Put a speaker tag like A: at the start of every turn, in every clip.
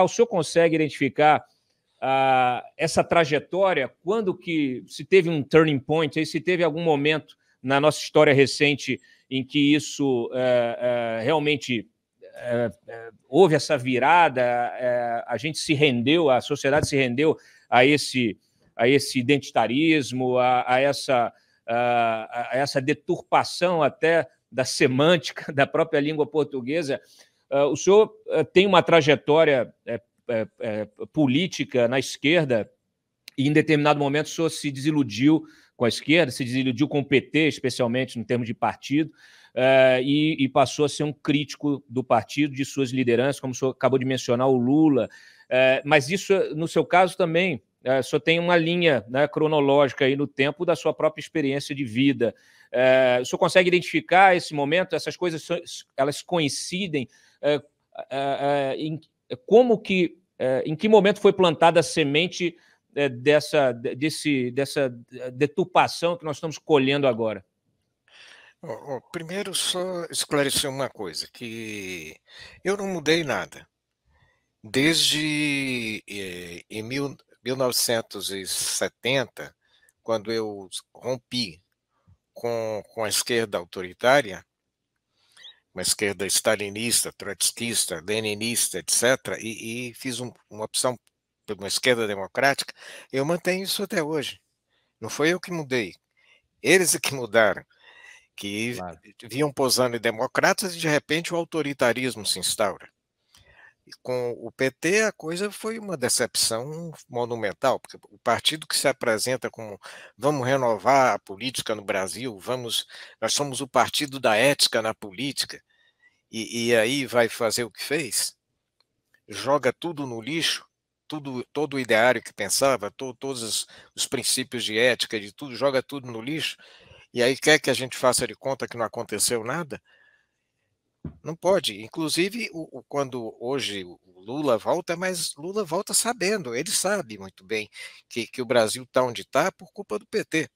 A: O senhor consegue identificar ah, essa trajetória? Quando que se teve um turning point? Se teve algum momento na nossa história recente em que isso eh, eh, realmente eh, houve essa virada? a gente se rendeu, a sociedade se rendeu a esse, a esse identitarismo, a, a essa, a essa deturpação até da semântica da própria língua portuguesa. Ah, o senhor ah, tem uma trajetória é, é, é, política na esquerda e, em determinado momento, o senhor se desiludiu com a esquerda, se desiludiu com o PT, especialmente no termo de partido, ah, e, passou a ser um crítico do partido, de suas lideranças, como o senhor acabou de mencionar, o Lula. mas isso, no seu caso, também o só tem uma linha né, cronológica aí no tempo da sua própria experiência de vida. o senhor consegue identificar esse momento? Essas coisas elas coincidem é, é, é, em, como que, em que momento foi plantada a semente dessa, desse, dessa deturpação que nós estamos colhendo agora?
B: Primeiro, só esclarecer uma coisa, que eu não mudei nada. Desde em 1970, quando eu rompi com, com a esquerda autoritária, uma esquerda stalinista, trotskista, leninista, etc., e, e fiz um, uma opção por uma esquerda democrática, eu mantenho isso até hoje. Não foi eu que mudei, eles é que mudaram, que claro. vinham posando em democratas e de repente o autoritarismo se instaura com o PT a coisa foi uma decepção monumental, porque o partido que se apresenta como vamos renovar a política no Brasil, vamos, nós somos o partido da ética na política, e, e aí vai fazer o que fez, joga tudo no lixo, tudo, todo o ideário que pensava, to, todos os, os princípios de ética, de tudo, joga tudo no lixo, e aí quer que a gente faça de conta que não aconteceu nada? Não pode. Inclusive, o, o, quando hoje o Lula volta, mas Lula volta sabendo, ele sabe muito bem que, que o Brasil está onde está por culpa do PT.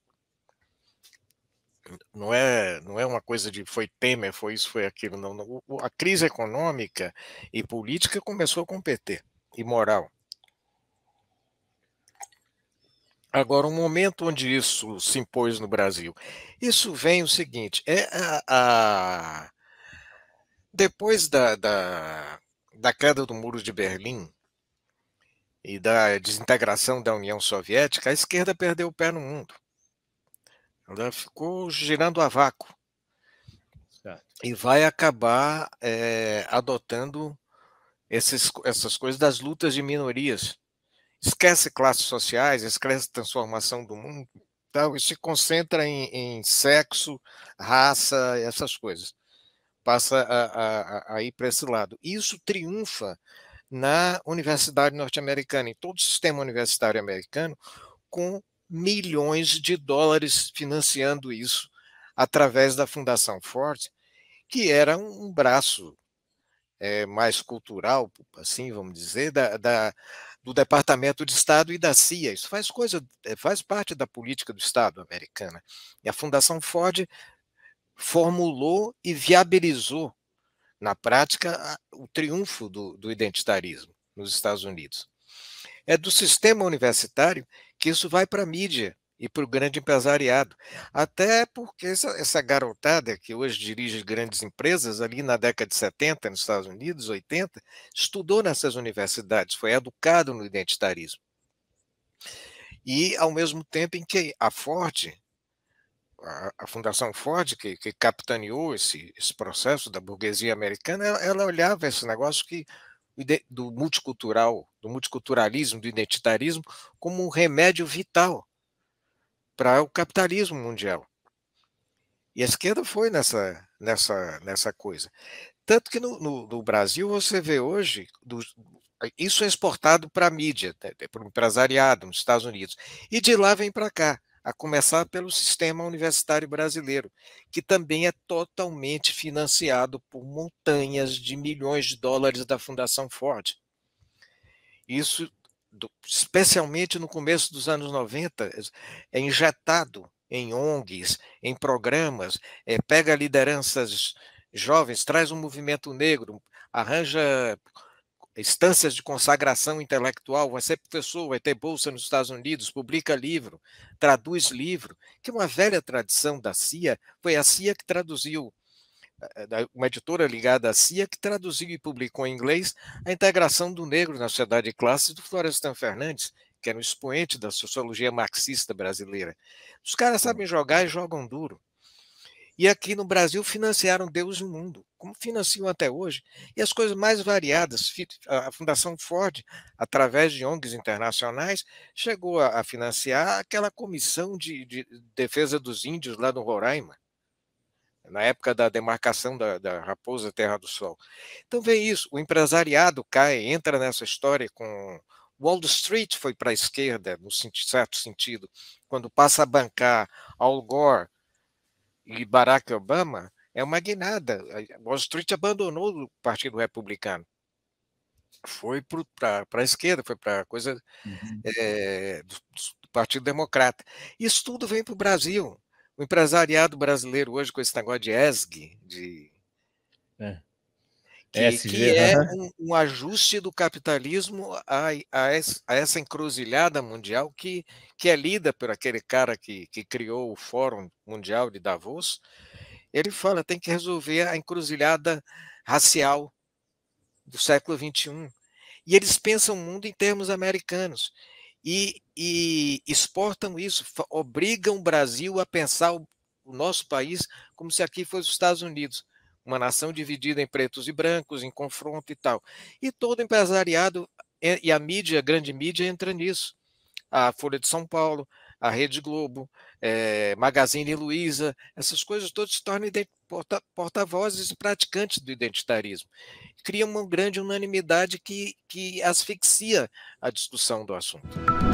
B: Não é, não é uma coisa de foi Temer, foi isso, foi aquilo. Não, não. A crise econômica e política começou com o PT e moral. Agora, o um momento onde isso se impôs no Brasil. Isso vem o seguinte: é a, a depois da, da, da queda do Muro de Berlim e da desintegração da União Soviética, a esquerda perdeu o pé no mundo. Ela ficou girando a vácuo. E vai acabar é, adotando esses, essas coisas das lutas de minorias. Esquece classes sociais, esquece transformação do mundo tal, e se concentra em, em sexo, raça, essas coisas passa a, a, a ir para esse lado. Isso triunfa na universidade norte-americana, em todo o sistema universitário americano, com milhões de dólares financiando isso através da Fundação Ford, que era um braço é, mais cultural, assim vamos dizer, da, da, do Departamento de Estado e da CIA. Isso faz coisa, é, faz parte da política do Estado americana. E a Fundação Ford formulou e viabilizou, na prática, o triunfo do, do identitarismo nos Estados Unidos. É do sistema universitário que isso vai para a mídia e para o grande empresariado. Até porque essa, essa, garotada que hoje dirige grandes empresas, ali na década de 70, nos Estados Unidos, 80, estudou nessas universidades, foi educado no identitarismo. E, ao mesmo tempo em que a Ford a, Fundação Ford, que, que capitaneou esse, esse processo da burguesia americana, ela, ela olhava esse negócio que, do multicultural, do multiculturalismo, do identitarismo, como um remédio vital para o capitalismo mundial. E a esquerda foi nessa, nessa, nessa coisa. Tanto que no, no, no Brasil você vê hoje, do, isso é exportado para a mídia, né, né, para o empresariado nos Estados Unidos, e de lá vem para cá a começar pelo sistema universitário brasileiro, que também é totalmente financiado por montanhas de milhões de dólares da Fundação Ford. Isso, especialmente no começo dos anos 90, é injetado em ONGs, em programas, é, pega lideranças jovens, traz um movimento negro, arranja instâncias de consagração intelectual, vai ser professor, vai ter bolsa nos Estados Unidos, publica livro, traduz livro, que é uma velha tradição da CIA, foi a CIA que traduziu, eh, uma editora ligada à CIA que traduziu e publicou em inglês a integração do negro na sociedade de classe do Florestan Fernandes, que era um expoente da sociologia marxista brasileira. Os caras hum. sabem jogar e jogam duro. E aqui no Brasil financiaram Deus e o mundo, como financiam até hoje. E as coisas mais variadas. A Fundação Ford, através de ONGs internacionais, chegou a financiar aquela comissão de, de defesa dos índios lá no Roraima, na época da demarcação da, da Raposa Terra do Sol. Então, vê isso: o empresariado cai, entra nessa história com Wall Street foi para a esquerda, no certo sentido, quando passa a bancar Al Gore, e Barack Obama é uma guinada. Wall Street abandonou o Partido Republicano. Foi para a esquerda, foi para a coisa uhum. é, do, do Partido Democrata. Isso tudo vem para o Brasil. O empresariado brasileiro hoje, com esse negócio de ESG, de é.
A: É, que, SG, que é um,
B: um, ajuste do capitalismo a, a, a, essa encruzilhada mundial que, que é lida por aquele cara que, que criou o Fórum Mundial de Davos. Ele fala tem que resolver a encruzilhada racial do século XXI. E eles pensam o mundo em termos americanos e, e exportam isso, obrigam o Brasil a pensar o, o nosso país como se aqui fosse os Estados Unidos uma nação dividida em pretos e brancos, em confronto e tal. E todo empresariado e a mídia, a grande mídia, entra nisso. A Folha de São Paulo, a Rede Globo, é, Magazine Luiza, essas coisas todas se tornam porta-vozes porta e praticantes do identitarismo. Cria uma grande unanimidade que, que asfixia a discussão do assunto.